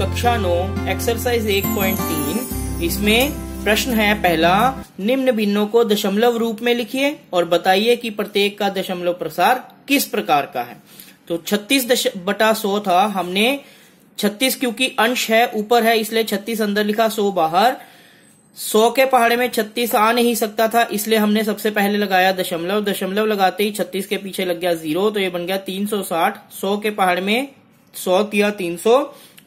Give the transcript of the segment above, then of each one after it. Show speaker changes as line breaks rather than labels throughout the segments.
कक्षा नौ एक्सरसाइज एक पॉइंट तीन इसमें प्रश्न है पहला निम्न भिन्नों को दशमलव रूप में लिखिए और बताइए कि प्रत्येक का दशमलव प्रसार किस प्रकार का है तो छत्तीस दश बटा सौ था हमने छत्तीस क्योंकि अंश है ऊपर है इसलिए छत्तीस अंदर लिखा सो बाहर सौ के पहाड़े में छत्तीस आ नहीं सकता था इसलिए हमने सबसे पहले लगाया दशमलव दशमलव लगाते ही छत्तीस के पीछे लग गया जीरो तो ये बन गया तीन सौ साठ सौ के पहाड़ में सौ किया तीन सौ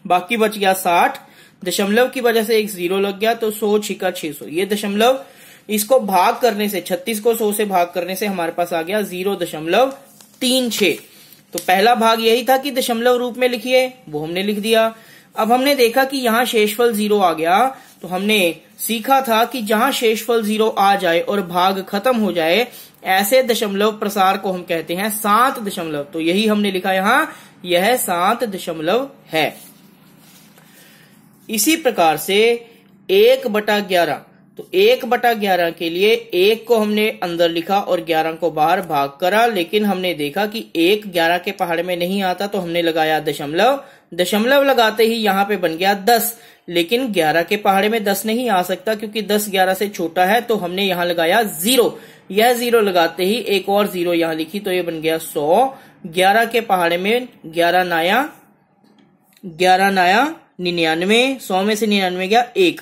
बाकी बच गया साठ दशमलव की वजह से एक जीरो लग गया तो सौ छिका छह सौ ये दशमलव इसको भाग करने से छत्तीस को सौ से भाग करने से हमारे पास आ गया जीरो दशमलव तीन छ तो पहला भाग यही था कि दशमलव रूप में लिखिए वो हमने लिख दिया अब हमने देखा कि यहां शेषफल जीरो आ गया तो हमने सीखा था कि जहां शेषफल जीरो आ जाए और भाग खत्म हो जाए ऐसे दशमलव प्रसार को हम कहते हैं सात दशमलव तो यही हमने लिखा यहाँ यह सात दशमलव है इसी प्रकार से एक बटा ग्यारह तो एक बटा ग्यारह के लिए एक को हमने अंदर लिखा और ग्यारह को बाहर भाग करा लेकिन हमने देखा कि एक ग्यारह के पहाड़ में नहीं आता तो हमने लगाया दशमलव दशमलव लगाते ही यहां पे बन गया दस लेकिन ग्यारह के पहाड़े में दस नहीं आ सकता क्योंकि दस ग्यारह से छोटा है तो हमने यहां लगाया जीरो यह जीरो लगाते ही एक और जीरो यहां लिखी तो यह बन गया सौ ग्यारह के पहाड़े में ग्यारह नाया ग्यारह नाया निन्यानवे सौ में से निन्यानवे गया एक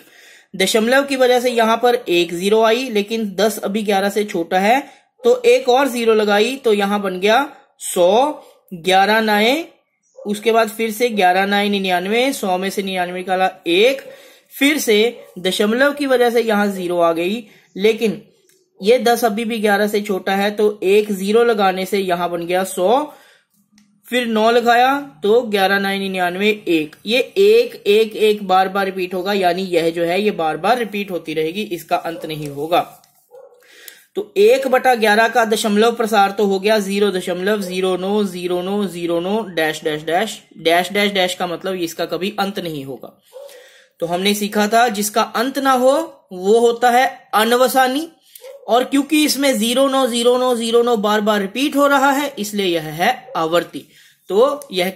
दशमलव की वजह से यहां पर एक जीरो आई लेकिन दस अभी ग्यारह से छोटा है तो एक और जीरो लगाई तो यहां बन गया सौ ग्यारह नाए उसके बाद फिर से ग्यारह नाए निन्यानवे सौ में से निन्यानवे निकाला एक फिर से दशमलव की वजह से यहां जीरो आ गई लेकिन ये दस अभी भी ग्यारह से छोटा है तो एक जीरो लगाने से यहां बन गया सौ फिर नौ लगाया तो ग्यारह नाइन निन्यानवे एक ये एक एक एक बार बार रिपीट होगा यानी यह जो है ये बार बार रिपीट होती रहेगी इसका अंत नहीं होगा तो एक बटा ग्यारह का दशमलव प्रसार तो हो गया जीरो दशमलव जीरो नो जीरो नो जीरो नो dash dash dash dash dash dash का मतलब इसका कभी अंत नहीं होगा तो हमने सीखा था जिसका अंत ना हो वो होता है अनवसानी और क्योंकि इसमें जीरो नो जीरो नो जीरो नो बार बार रिपीट हो रहा है इसलिए यह है आवर्ती तो यह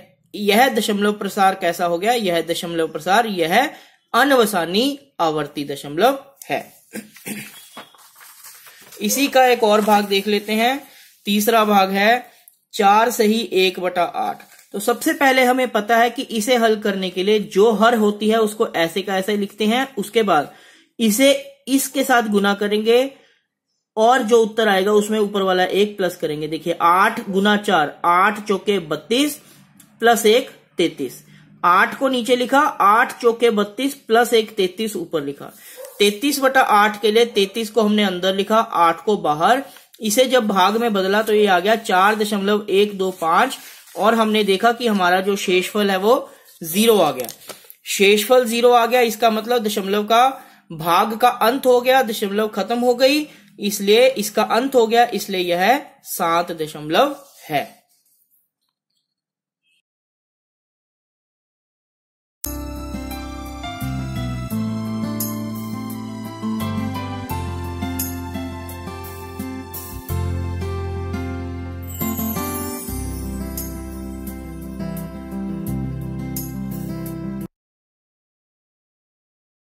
यह दशमलव प्रसार कैसा हो गया यह दशमलव प्रसार यह अनवसानी आवर्ती दशमलव है इसी का एक और भाग देख लेते हैं तीसरा भाग है चार से ही एक बटा आठ तो सबसे पहले हमें पता है कि इसे हल करने के लिए जो हर होती है उसको ऐसे का ऐसे लिखते हैं उसके बाद इसे इसके साथ गुना करेंगे और जो उत्तर आएगा उसमें ऊपर वाला एक प्लस करेंगे देखिए आठ गुना चार आठ चौके बत्तीस प्लस एक तैतीस आठ को नीचे लिखा आठ चौके बत्तीस प्लस एक तैतीस ऊपर लिखा तैतीस बटा आठ के लिए तैतीस को हमने अंदर लिखा आठ को बाहर इसे जब भाग में बदला तो ये आ गया चार दशमलव एक दो पांच और हमने देखा कि हमारा जो शेषफल है वो जीरो आ गया शेषफल जीरो आ गया इसका मतलब दशमलव का भाग का अंत हो गया दशमलव खत्म हो गई इसलिए इसका अंत हो गया इसलिए यह सात दशमलव है